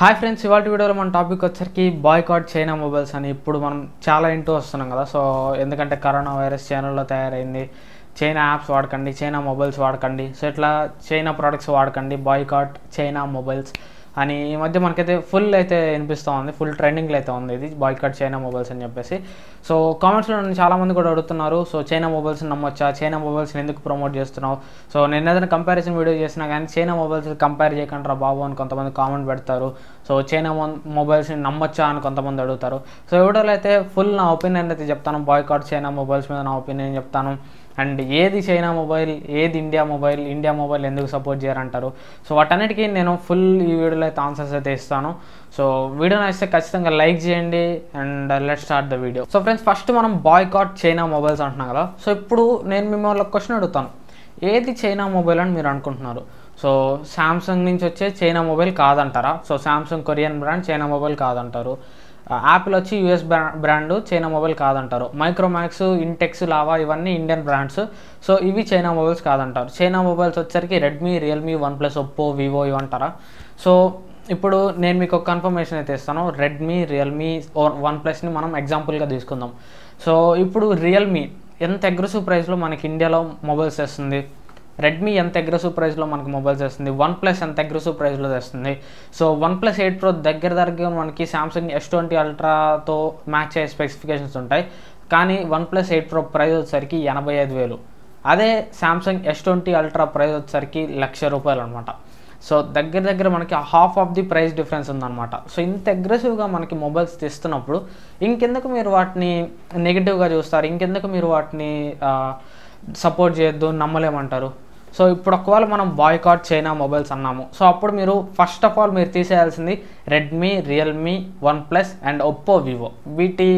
hi friends ఇవాళ వీడియోలో మన టాపిక్ వచ్చరికి బాయ్కాట్ చైనా మొబైల్స్ అని ఇప్పుడు మనం చాలా ఇంటూ వస్తున్నాం కదా సో ఎందుకంటే కరోనా వైరస్ చైనాలో తయారైంది చైనా యాప్స్ వాడకండి చైనా మొబైల్స్ వాడకండి సో ఇట్లా చైనా ప్రోడక్ట్స్ వాడకండి బాయ్కాట్ చైనా మొబైల్స్ అని ఈ మధ్య మనకైతే ఫుల్ అయితే వినిపిస్తూ ఉంది ఫుల్ ట్రెండింగ్లో అయితే ఉంది ఇది బాయ్కట్ చైనా మొబైల్స్ అని చెప్పేసి సో కామెంట్స్లో నన్ను చాలామంది కూడా అడుగుతున్నారు సో చైనా మొబైల్స్ నమ్మొచ్చా చైనా మొబైల్స్ని ఎందుకు ప్రమోట్ చేస్తున్నావు సో నేను ఏదైనా కంపారిజన్ వీడియో చేసినా కానీ చైనా మొబైల్స్ కంపేర్ చేయకుండా బాబు అని కొంతమంది కామెంట్ పెడతారు సో చైనా మొబైల్స్ని నమ్మొచ్చా అని కొంతమంది అడుగుతారు సో ఎవడోలో అయితే ఫుల్ నా ఒపీనియన్ అయితే చెప్తాను బాయ్కాట్ చైనా మొబైల్స్ మీద నా ఒపీనియన్ చెప్తాను అండ్ ఏది చైనా మొబైల్ ఏది ఇండియా మొబైల్ ఇండియా మొబైల్ ఎందుకు సపోర్ట్ చేయాలంటారు సో వాటన్నిటికీ నేను ఫుల్ ఈ వీడియోలో అయితే ఆన్సర్స్ అయితే ఇస్తాను సో వీడియో నచ్చితే ఖచ్చితంగా లైక్ చేయండి and let start the video so friends first మనం బాయ్కాట్ చైనా మొబైల్స్ అంటున్నాం కదా సో ఇప్పుడు నేను మిమ్మల్ని ఒక క్వశ్చన్ అడుగుతాను ఏది చైనా మొబైల్ అని మీరు అనుకుంటున్నారు సో శాంసంగ్ నుంచి వచ్చే చైనా మొబైల్ కాదంటారా so Samsung Korean brand China mobile కాదంటారు యాపిల్ వచ్చి యుఎస్ బ్రాండు చైనా మొబైల్ కాదంటారు మైక్రోమాక్స్ ఇంటెక్స్ లావా ఇవన్నీ ఇండియన్ బ్రాండ్స్ సో ఇవి చైనా మొబైల్స్ కాదంటారు చైనా మొబైల్స్ వచ్చేసరికి Redmi Realme OnePlus Oppo Vivo ఇవంటారా సో ఇప్పుడు నేను మీకు ఒక కన్ఫర్మేషన్ అయితే ఇస్తాను రెడ్మీ రియల్మీ వన్ ప్లస్ని మనం ఎగ్జాంపుల్గా తీసుకుందాం సో ఇప్పుడు రియల్మీ ఎంత అగ్రెసివ్ ప్రైస్లో మనకి ఇండియాలో మొబైల్స్ వస్తుంది రెడ్మీ ఎంత అగ్రెసివ్ ప్రైస్లో మనకి మొబైల్స్ వస్తుంది వన్ ప్లస్ ఎంత అగ్రెసివ్ ప్రైస్లో తెస్తుంది so OnePlus eight pro దగ్గర దగ్గర మనకి శాంసంగ్ ఎస్ ట్వంటీ అల్ట్రాతో మ్యాచ్ అయ్యే స్పెసిఫికేషన్స్ ఉంటాయి కానీ OnePlus eight pro price వచ్చేసరికి ఎనభై ఐదు వేలు అదే Samsung S twenty ultra price వచ్చేసరికి లక్ష రూపాయలు అనమాట సో దగ్గర దగ్గర మనకి half of the price difference ఉందన్నమాట సో ఇంత అగ్రెసివ్గా మనకి మొబైల్స్ తెస్తున్నప్పుడు ఇంకెందుకు మీరు వాటిని నెగిటివ్గా చూస్తారు ఇంకెందుకు మీరు వాటిని సపోర్ట్ చేయొద్దు నమ్మలేమంటారు సో ఇప్పుడు ఒకవేళ మనం బాయ్కాట్ చైనా మొబైల్స్ అన్నాము సో అప్పుడు మీరు ఫస్ట్ ఆఫ్ ఆల్ మీరు తీసేయాల్సింది Redmi Realme OnePlus and Oppo Vivo వీటి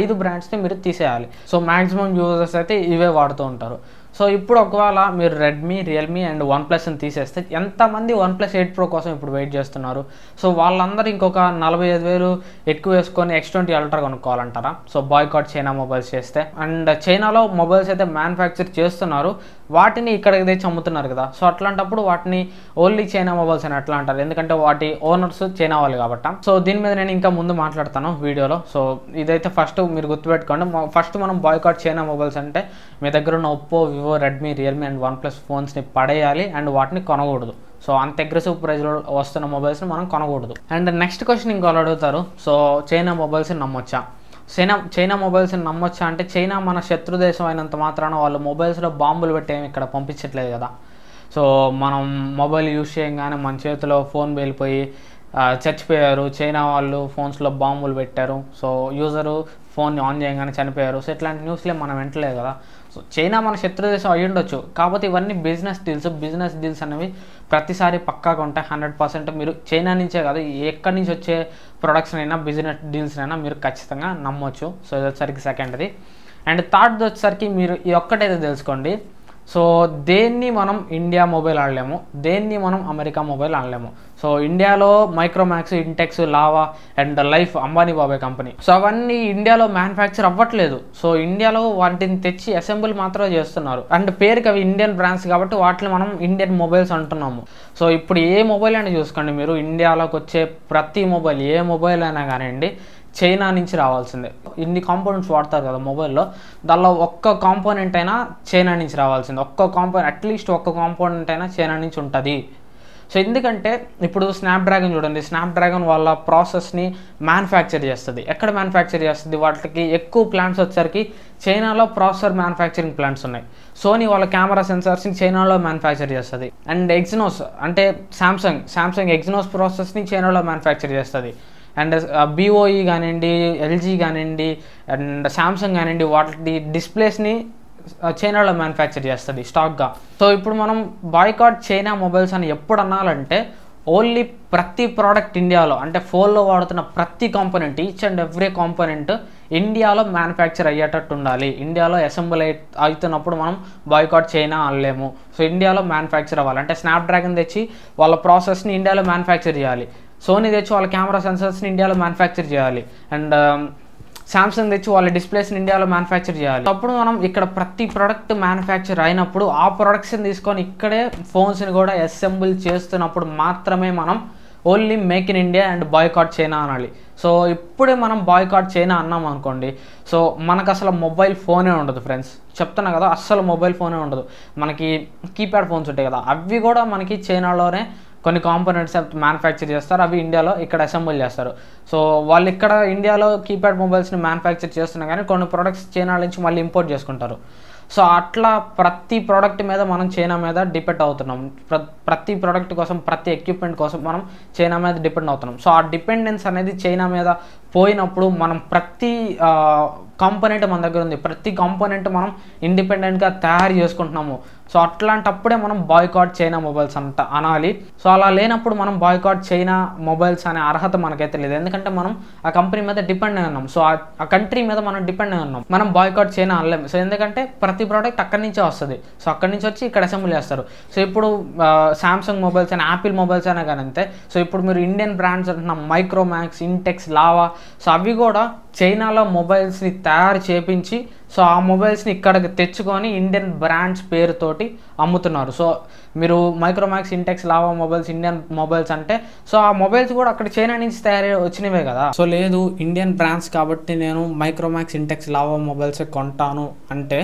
ఐదు బ్రాండ్స్ని మీరు తీసేయాలి సో మ్యాక్సిమం యూజర్స్ అయితే ఇవే వాడుతూ ఉంటారు సో ఇప్పుడు ఒకవేళ మీరు రెడ్మీ రియల్మీ అండ్ వన్ ప్లస్ని తీసేస్తే ఎంతమంది వన్ ప్లస్ ఎయిట్ ప్రో కోసం ఇప్పుడు వెయిట్ చేస్తున్నారు సో వాళ్ళందరూ ఇంకొక నలభై ఐదు వేలు ఎక్కువ వేసుకొని ఎక్స్ ట్వంటీ అల్ట్రా కొనుక్కోవాలంటారా సో బాయ్కాట్ చైనా మొబైల్స్ చేస్తే అండ్ చైనాలో మొబైల్స్ అయితే మ్యానుఫ్యాక్చర్ చేస్తున్నారు వాటిని ఇక్కడికి తెచ్చి అమ్ముతున్నారు కదా సో అట్లాంటప్పుడు వాటిని ఓన్లీ చైనా మొబైల్స్ అని అట్లా అంటారు ఎందుకంటే వాటి ఓనర్స్ చైనా వాళ్ళు కాబట్టి సో దీని మీద నేను ఇంకా ముందు మాట్లాడతాను వీడియోలో సో ఇదైతే ఫస్ట్ మీరు గుర్తుపెట్టుకోండి ఫస్ట్ మనం బాయ్కాట్ చైనా మొబైల్స్ అంటే మీ దగ్గర ఉన్న Oppo Vivo Redmi Realme and OnePlus ఫోన్స్ని పడేయాలి అండ్ వాటిని కొనకూడదు సో అంత అగ్రెసివ్ ప్రైజ్లో వస్తున్న మొబైల్స్ని మనం కొనకూడదు అండ్ నెక్స్ట్ క్వశ్చన్ ఇంకోళ్ళు అడుగుతారు సో చైనా మొబైల్స్ని నమ్మొచ్చా చైనా చైనా మొబైల్స్ని నమ్మొచ్చా అంటే చైనా మన శత్రు దేశం అయినంత మాత్రాన వాళ్ళు మొబైల్స్లో బాంబులు పెట్టేమి ఇక్కడ పంపించట్లేదు కదా సో మనం మొబైల్ యూజ్ చేయగానే మన చేతిలో ఫోన్ వెళ్ళిపోయి చచ్చిపోయారు చైనా వాళ్ళు ఫోన్స్లో బాంబులు పెట్టారు సో యూజరు ఫోన్ని ఆన్ చేయగానే చనిపోయారు సో ఇట్లాంటి న్యూస్లే మనం వింటలేదు కదా సో చైనా మన శత్రు దేశం అయి ఉండొచ్చు కాబట్టి ఇవన్నీ బిజినెస్ డీల్స్ బిజినెస్ డీల్స్ అనేవి ప్రతిసారి పక్కాగా ఉంటాయి హండ్రెడ్ పర్సెంట్ మీరు చైనా నుంచే కాదు ఎక్కడి నుంచి వచ్చే ప్రొడక్ట్స్ అయినా బిజినెస్ డీల్స్ అయినా మీరు ఖచ్చితంగా నమ్మొచ్చు సో ఇది వచ్చేసరికి సెకండ్ది అండ్ థర్డ్ది వచ్చేసరికి మీరు ఈ ఒక్కటైతే తెలుసుకోండి సో దేన్ని మనం ఇండియా మొబైల్ ఆడలేము దేన్ని మనం అమెరికా మొబైల్ ఆడలేము సో ఇండియాలో Micromax Intex Lava and Lyf Ambani బాబాయ్ కంపెనీ సో అవన్నీ ఇండియాలో మ్యానుఫ్యాక్చర్ అవ్వట్లేదు సో ఇండియాలో వాటిని తెచ్చి అసెంబ్లీ మాత్రమే చేస్తున్నారు అండ్ పేరుకి అవి ఇండియన్ బ్రాండ్స్ కాబట్టి వాటిని మనం ఇండియన్ మొబైల్స్ అంటున్నాము సో ఇప్పుడు ఏ మొబైల్ అయినా చూసుకోండి మీరు ఇండియాలోకి వచ్చే ప్రతి మొబైల్ ఏ మొబైల్ అయినా కానివ్వండి చైనా నుంచి రావాల్సిందే ఇన్ని కాంపోనెంట్స్ వాడతారు కదా మొబైల్లో దానిలో ఒక్క కాంపోనెంట్ అయినా చైనా నుంచి రావాల్సిందే ఒక్క కాంపోనెంట్ అట్లీస్ట్ ఒక్క కాంపోనెంట్ అయినా చైనా నుంచి ఉంటుంది సో ఎందుకంటే ఇప్పుడు స్నాప్డ్రాగన్ చూడండి స్నాప్డ్రాగన్ వాళ్ళ ప్రాసెస్ని మ్యానుఫ్యాక్చర్ చేస్తుంది ఎక్కడ మ్యానుఫ్యాక్చర్ చేస్తుంది వాటికి ఎక్కువ ప్లాంట్స్ వచ్చేసరికి చైనాలో ప్రాసెసర్ మ్యానుఫ్యాక్చరింగ్ ప్లాంట్స్ ఉన్నాయి సోనీ వాళ్ళ కెమెరా సెన్సార్స్ని చైనాలో మ్యానుఫ్యాక్చర్ చేస్తుంది అండ్ ఎగ్జినోస్ అంటే శాంసంగ్ శాంసంగ్ ఎగ్జినోస్ ప్రాసెస్ని చైనాలో మ్యానుఫ్యాక్చర్ చేస్తుంది అండ్ బీఓఈ కానివ్వండి ఎల్జీ కానివ్వండి అండ్ శాంసంగ్ కానివ్వండి వాటి డిస్ప్లేస్ని చైనాలో మ్యానుఫ్యాక్చర్ చేస్తుంది స్టాక్గా సో ఇప్పుడు మనం బాయ్కాట్ చైనా మొబైల్స్ అని ఎప్పుడు అనాలంటే ఓన్లీ ప్రతి ప్రోడక్ట్ ఇండియాలో అంటే ఫోన్లో వాడుతున్న ప్రతి component each and every component ఇండియాలో మ్యానుఫ్యాక్చర్ అయ్యేటట్టు ఉండాలి ఇండియాలో అసెంబుల్ అయి అవుతున్నప్పుడు మనం బాయ్కాట్ చైనా అనలేము సో ఇండియాలో మ్యానుఫ్యాక్చర్ అవ్వాలి అంటే స్నాప్డ్రాగన్ తెచ్చి వాళ్ళ ప్రాసెస్ని ఇండియాలో మ్యానుఫ్యాక్చర్ చేయాలి సోనీ తెచ్చి వాళ్ళ కెమెరా సెన్సర్స్ని ఇండియాలో మ్యానుఫ్యాక్చర్ చేయాలి అండ్ శాంసంగ్ తెచ్చి వాళ్ళ డిస్ప్లేస్ని ఇండియాలో మ్యానుఫ్యాక్చర్ చేయాలి అప్పుడు మనం ఇక్కడ ప్రతి ప్రోడక్ట్ మ్యానుఫ్యాక్చర్ అయినప్పుడు ఆ ప్రొడక్ట్స్ని తీసుకొని ఇక్కడే ఫోన్స్ని కూడా అసెంబుల్ చేస్తున్నప్పుడు మాత్రమే మనం only make in India and boycott China అనాలి సో ఇప్పుడే మనం బాయ్కాట్ చైనా అన్నాం అనుకోండి సో మనకు అసలు మొబైల్ ఫోనే ఉండదు ఫ్రెండ్స్ చెప్తున్నా కదా అస్సలు మొబైల్ ఫోనే ఉండదు మనకి కీప్యాడ్ ఫోన్స్ ఉంటాయి కదా అవి కూడా మనకి చైనాలోనే కొన్ని కాంపోనెంట్స్ మ్యానుఫ్యాక్చర్ చేస్తారు అవి ఇండియాలో ఇక్కడ అసెంబుల్ చేస్తారు సో వాళ్ళు ఇక్కడ ఇండియాలో కీప్యాడ్ మొబైల్స్ని మ్యానుఫ్యాక్చర్ చేస్తున్నా కానీ కొన్ని ప్రొడక్ట్స్ చైనా నుంచి మళ్ళీ ఇంపోర్ట్ చేసుకుంటారు సో అట్లా ప్రతి ప్రోడక్ట్ మీద మనం చైనా మీద డిపెండ్ అవుతున్నాం ప్ర ప్రతి ప్రోడక్ట్ కోసం ప్రతి ఎక్విప్మెంట్ కోసం మనం చైనా మీద డిపెండ్ అవుతున్నాం సో ఆ డిపెండెన్స్ అనేది చైనా మీద పోయినప్పుడు మనం ప్రతి కాంపోనెంట్ మన దగ్గర ఉంది ప్రతి కాంపోనెంట్ మనం ఇండిపెండెంట్గా తయారు చేసుకుంటున్నాము సో అట్లాంటప్పుడే మనం బాయ్కాట్ చైనా మొబైల్స్ అంట అనాలి సో అలా లేనప్పుడు మనం బాయ్కాట్ చైనా మొబైల్స్ అనే అర్హత మనకైతే లేదు ఎందుకంటే మనం ఆ కంపెనీ మీద డిపెండ్ అయి ఉన్నాం సో ఆ కంట్రీ మీద మనం డిపెండ్ అయి ఉన్నాం మనం బాయ్కాట్ చైనా అనలేము సో ఎందుకంటే ప్రతి ప్రోడక్ట్ అక్కడి నుంచే వస్తుంది సో అక్కడి నుంచి వచ్చి ఇక్కడ అసెంబ్లీ చేస్తారు సో ఇప్పుడు శాంసంగ్ మొబైల్స్ అయినా యాపిల్ మొబైల్స్ అయినా కానీ అంతే సో ఇప్పుడు మీరు ఇండియన్ బ్రాండ్స్ అంటున్నాం మైక్రోమాక్స్ ఇంటెక్స్ లావా సో అవి కూడా చైనాలో మొబైల్స్ని తయారు చేపించి సో ఆ మొబైల్స్ని ఇక్కడికి తెచ్చుకొని ఇండియన్ బ్రాండ్స్ పేరుతోటి అమ్ముతున్నారు సో మీరు Micromax Intex Lava mobiles Indian mobiles అంటే సో ఆ మొబైల్స్ కూడా అక్కడ చైనా నుంచి తయారై వచ్చినవే కదా సో లేదు ఇండియన్ బ్రాండ్స్ కాబట్టి నేను మైక్రోమాక్స్ ఇంటెక్స్ లావా మొబైల్స్ కొంటాను అంటే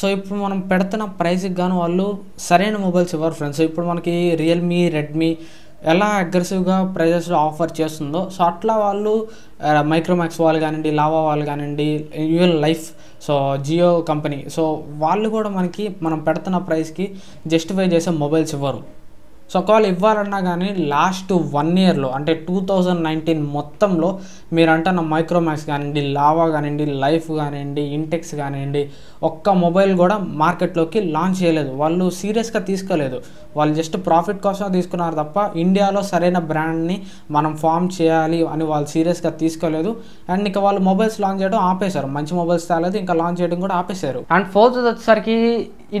సో ఇప్పుడు మనం పెడుతున్న ప్రైస్కి గాను వాళ్ళు సరైన మొబైల్స్ ఇవ్వరు ఫ్రెండ్స్ ఇప్పుడు మనకి రియల్మీ రెడ్మీ ఎలా అగ్రెసివ్గా ప్రైజెస్ ఆఫర్ చేస్తుందో సో అట్లా వాళ్ళు మైక్రోమాక్స్ వాళ్ళు కానివ్వండి లావా వాళ్ళు కానివ్వండి యూఎల్ Lyf so Jio company so వాళ్ళు కూడా మనకి మనం పెడుతున్న ప్రైస్కి జస్టిఫై చేసే మొబైల్స్ ఇవ్వరు సో ఒకవేళ ఇవ్వాలన్నా కానీ లాస్ట్ వన్ ఇయర్లో అంటే టూ థౌజండ్ నైన్టీన్ మొత్తంలో మీరు అంటున్న మైక్రోమాక్స్ కానివ్వండి లావా కానివ్వండి లైఫ్ కానివ్వండి ఇంటెక్స్ కానివ్వండి ఒక్క మొబైల్ కూడా మార్కెట్లోకి లాంచ్ చేయలేదు వాళ్ళు సీరియస్గా తీసుకోలేదు వాళ్ళు జస్ట్ ప్రాఫిట్ కోసం తీసుకున్నారు తప్ప ఇండియాలో సరైన బ్రాండ్ని మనం ఫామ్ చేయాలి అని వాళ్ళు సీరియస్గా తీసుకోలేదు అండ్ ఇంకా వాళ్ళు మొబైల్స్ లాంచ్ చేయడం ఆపేశారు మంచి మొబైల్స్ తేలేదు ఇంకా లాంచ్ చేయడం కూడా ఆపేశారు అండ్ ఫోర్త్ వచ్చేసరికి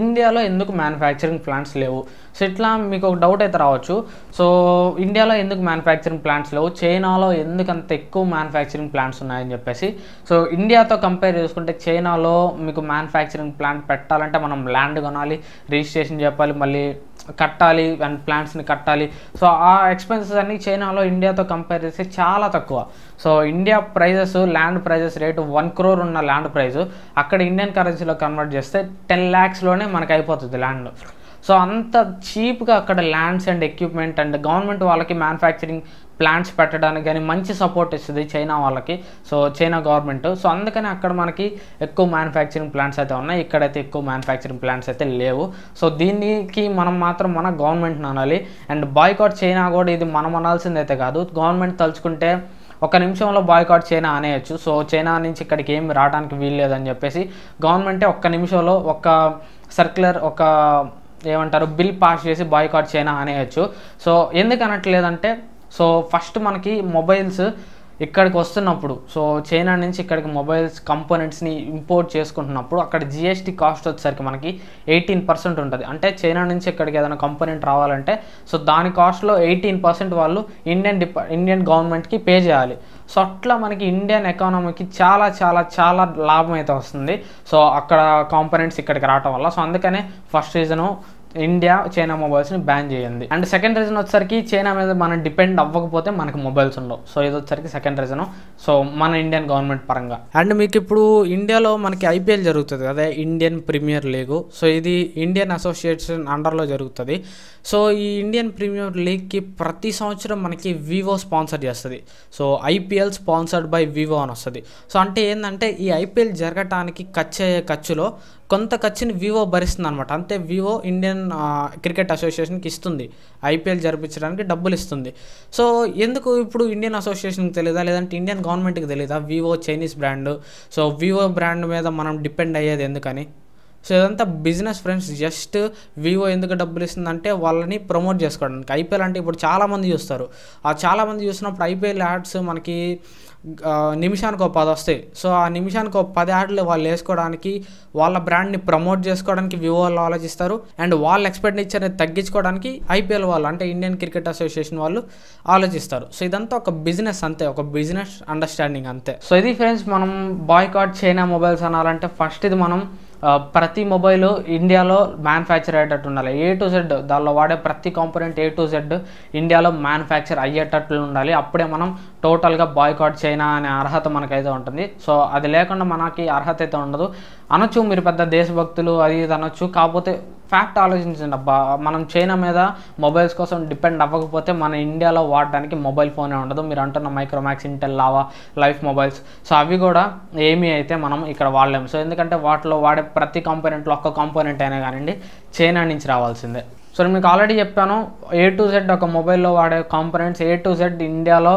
ఇండియాలో ఎందుకు మ్యానుఫ్యాక్చరింగ్ ప్లాంట్స్ లేవు సో ఇట్లా మీకు ఒక డౌట్ అయితే రావచ్చు సో ఇండియాలో ఎందుకు మ్యానుఫ్యాక్చరింగ్ ప్లాంట్స్ లేవు చైనాలో ఎందుకు అంత ఎక్కువ మ్యానుఫ్యాక్చరింగ్ ప్లాంట్స్ ఉన్నాయని చెప్పేసి సో ఇండియాతో కంపేర్ చేసుకుంటే చైనాలో మీకు మ్యానుఫ్యాక్చరింగ్ ప్లాంట్ పెట్టాలంటే మనం ల్యాండ్ కొనాలి రిజిస్ట్రేషన్ చెప్పాలి మళ్ళీ కట్టాలి అండ్ ప్లాంట్స్ని కట్టాలి సో ఆ ఎక్స్పెన్సెస్ అన్నీ చైనాలో ఇండియాతో కంపేర్ చేస్తే చాలా తక్కువ so India prices land prices rate one crore ఉన్న ల్యాండ్ ప్రైజు అక్కడ ఇండియన్ కరెన్సీలో కన్వర్ట్ చేస్తే టెన్ ల్యాక్స్లోనే మనకు అయిపోతుంది ల్యాండ్ సో అంత చీప్గా అక్కడ lands and equipment and government వాళ్ళకి మ్యానుఫ్యాక్చరింగ్ ప్లాంట్స్ పెట్టడానికి కానీ మంచి సపోర్ట్ ఇస్తుంది చైనా వాళ్ళకి సో చైనా గవర్నమెంట్ సో అందుకని అక్కడ మనకి ఎక్కువ మ్యానుఫ్యాక్చరింగ్ ప్లాంట్స్ అయితే ఉన్నాయి ఇక్కడైతే ఎక్కువ మ్యానుఫ్యాక్చరింగ్ ప్లాంట్స్ అయితే లేవు సో దీనికి మనం మాత్రం మన గవర్నమెంట్ని అనాలి అండ్ బాయ్కాట్ చైనా కూడా ఇది మనం అనాల్సిందైతే కాదు గవర్నమెంట్ తలుచుకుంటే ఒక నిమిషంలో బాయ్కాట్ చైనా అనేయచ్చు సో చైనా నుంచి ఇక్కడికి ఏమి రావడానికి వీల్లేదని చెప్పేసి గవర్నమెంటే ఒక్క నిమిషంలో ఒక సర్క్యులర్ ఒక ఏమంటారు బిల్ పాస్ చేసి బాయ్కాట్ చైనా అనేయచ్చు సో ఎందుకు అనట్లేదంటే సో ఫస్ట్ మనకి మొబైల్స్ ఇక్కడికి వస్తున్నప్పుడు సో చైనా నుంచి ఇక్కడికి మొబైల్స్ కంపోనెంట్స్ని ఇంపోర్ట్ చేసుకుంటున్నప్పుడు అక్కడ జిఎస్టీ కాస్ట్ వచ్చేసరికి మనకి ఎయిటీన్ పర్సెంట్ ఉంటుంది అంటే చైనా నుంచి ఇక్కడికి ఏదైనా కంపోనెంట్ రావాలంటే సో దాని కాస్ట్లో ఎయిటీన్ పర్సెంట్ వాళ్ళు ఇండియన్ డిపా ఇండియన్ గవర్నమెంట్కి పే చేయాలి సో అట్లా మనకి ఇండియన్ ఎకానమీకి చాలా చాలా చాలా లాభం అయితే వస్తుంది సో అక్కడ కాంపోనెంట్స్ ఇక్కడికి రావటం వల్ల సో అందుకనే ఫస్ట్ రీజను ఇండియా చైనా మొబైల్స్ని బ్యాన్ చేయండి అండ్ సెకండ్ రీజన్ వచ్చేసరికి చైనా మీద మనం డిపెండ్ అవ్వకపోతే మనకి మొబైల్స్ ఉండవు సో ఇది వచ్చేసరికి సెకండ్ రీజన్ సో మన ఇండియన్ గవర్నమెంట్ పరంగా అండ్ మీకు ఇప్పుడు ఇండియాలో మనకి ఐపీఎల్ జరుగుతుంది అదే ఇండియన్ ప్రీమియర్ లీగ్ సో ఇది ఇండియన్ అసోసియేషన్ అండర్లో జరుగుతుంది సో ఈ ఇండియన్ ప్రీమియర్ లీగ్కి ప్రతి సంవత్సరం మనకి వివో స్పాన్సర్ చేస్తుంది so IPL sponsored by Vivo అని వస్తుంది సో అంటే ఏంటంటే ఈ ఐపీఎల్ జరగటానికి ఖర్చు అయ్యే ఖర్చులో కొంత ఖర్చుని వివో భరిస్తుంది అనమాట అంతే వివో ఇండియన్ క్రికెట్ అసోసియేషన్కి ఇస్తుంది ఐపీఎల్ జరిపించడానికి డబ్బులు ఇస్తుంది సో ఎందుకు ఇప్పుడు ఇండియన్ అసోసియేషన్కి తెలియదా లేదంటే ఇండియన్ గవర్నమెంట్కి తెలియదా Vivo Chinese brand so Vivo brand మీద మనం డిపెండ్ అయ్యేది ఎందుకని సో ఇదంతా బిజినెస్ ఫ్రెండ్స్ జస్ట్ వివో ఎందుకు డబ్బులు ఇస్తుందంటే వాళ్ళని ప్రమోట్ చేసుకోవడానికి ఐపీఎల్ అంటే ఇప్పుడు చాలామంది చూస్తారు ఆ చాలామంది చూసినప్పుడు ఐపీఎల్ యాడ్స్ మనకి నిమిషానికి ఒక పది వస్తాయి సో ఆ నిమిషానికి ఒక పది యాడ్లు వాళ్ళు వేసుకోవడానికి వాళ్ళ బ్రాండ్ని ప్రమోట్ చేసుకోవడానికి వివో వాళ్ళు ఆలోచిస్తారు అండ్ వాళ్ళ ఎక్స్పెండిచర్ని తగ్గించుకోవడానికి ఐపీఎల్ వాళ్ళు అంటే ఇండియన్ క్రికెట్ అసోసియేషన్ వాళ్ళు ఆలోచిస్తారు సో ఇదంతా ఒక బిజినెస్ అంతే ఒక బిజినెస్ అండర్స్టాండింగ్ అంతే సో ఇది ఫ్రెండ్స్ మనం బాయ్కాట్ చైనా మొబైల్స్ అనాలంటే ఫస్ట్ ఇది మనం ప్రతి మొబైల్ ఇండియాలో మ్యానుఫ్యాక్చర్ అయ్యేటట్టు ఉండాలి ఏ టు జెడ్ దానిలో వాడే ప్రతి కాంపోనెంట్ ఏ టు జెడ్ ఇండియాలో మ్యానుఫ్యాక్చర్ అయ్యేటట్లు ఉండాలి అప్పుడే మనం టోటల్గా బాయ్కాట్ చైనా అనే అర్హత మనకైతే ఉంటుంది సో అది లేకుండా మనకి అర్హత అయితే ఉండదు అనొచ్చు మీరు పెద్ద దేశభక్తులు అది ఇది అనొచ్చు కాకపోతే ఫ్యాక్ట్ ఆలోచించండి అబ్బా మనం చైనా మీద మొబైల్స్ కోసం డిపెండ్ అవ్వకపోతే మన ఇండియాలో వాడడానికి మొబైల్ ఫోనే ఉండదు మీరు అంటున్న Micromax Intel Lava Lyf mobiles so అవి కూడా ఏమీ అయితే మనం ఇక్కడ వాడలేము సో ఎందుకంటే వాటిలో వాడే ప్రతి కాంపోనెంట్లో ఒక్క కాంపోనెంట్ అయినా కానివ్వండి చైనా నుంచి రావాల్సిందే సో నేను మీకు ఆల్రెడీ చెప్పాను ఏ టు జెడ్ ఒక మొబైల్లో వాడే కాంపోనెంట్స్ ఏ టు జెడ్ ఇండియాలో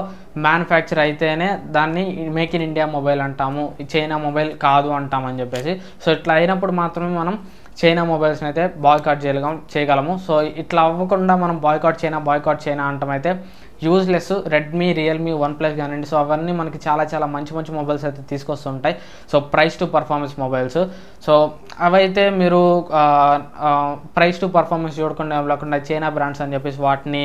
మ్యానుఫ్యాక్చర్ అయితేనే దాన్ని మేక్ ఇన్ ఇండియా మొబైల్ అంటాము చైనా మొబైల్ కాదు అంటామని చెప్పేసి సో ఇట్లా అయినప్పుడు మాత్రమే మనం చైనా మొబైల్స్ని అయితే బాయ్కాట్ చేయగలం చేయగలము సో ఇట్లా అవ్వకుండా మనం బాయ్కాట్ చైనా బాయ్కాట్ చైనా అంటాం అయితే useless Redmi Realme OnePlus కానివ్వండి సో అవన్నీ మనకి చాలా చాలా మంచి మంచి మొబైల్స్ అయితే తీసుకొస్తుంటాయి so price to performance mobiles so అవైతే మీరు ప్రైస్ టు పర్ఫార్మెన్స్ చూడకుండా లేకుండా చైనా బ్రాండ్స్ అని చెప్పేసి వాటిని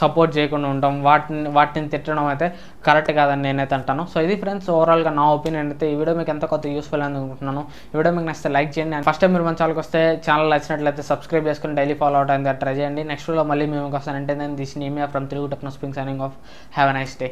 సపోర్ట్ చేయకుండా ఉండటం వాటిని వాటిని తిట్టడం అయితే కరెక్ట్ కాదని నేనైతే అంటాను సో ఇది ఫ్రెండ్స్ ఓవరాల్గా నా ఒపీనియన్ అయితే ఈ వీడియో మీకు ఎంత కొత్త యూస్ఫుల్ అని అనుకుంటున్నాను ఈ వీడియో మీకు నచ్చితే లైక్ చేయండి ఫస్ట్ టైం మీరు మంచి వాళ్ళకి వస్తే ఛానల్ నచ్చినట్లయితే సబ్స్క్రైబ్ చేసుకుని డైలీ ఫాలో అవడానికి ట్రై చేయండి నెక్స్ట్ వీడియో మళ్ళీ మేము వస్తానంటే నేను దిస్ నేమియా ఫ్రమ్ తెలుగు టెక్నో స్పింగ్ signing off have a nice day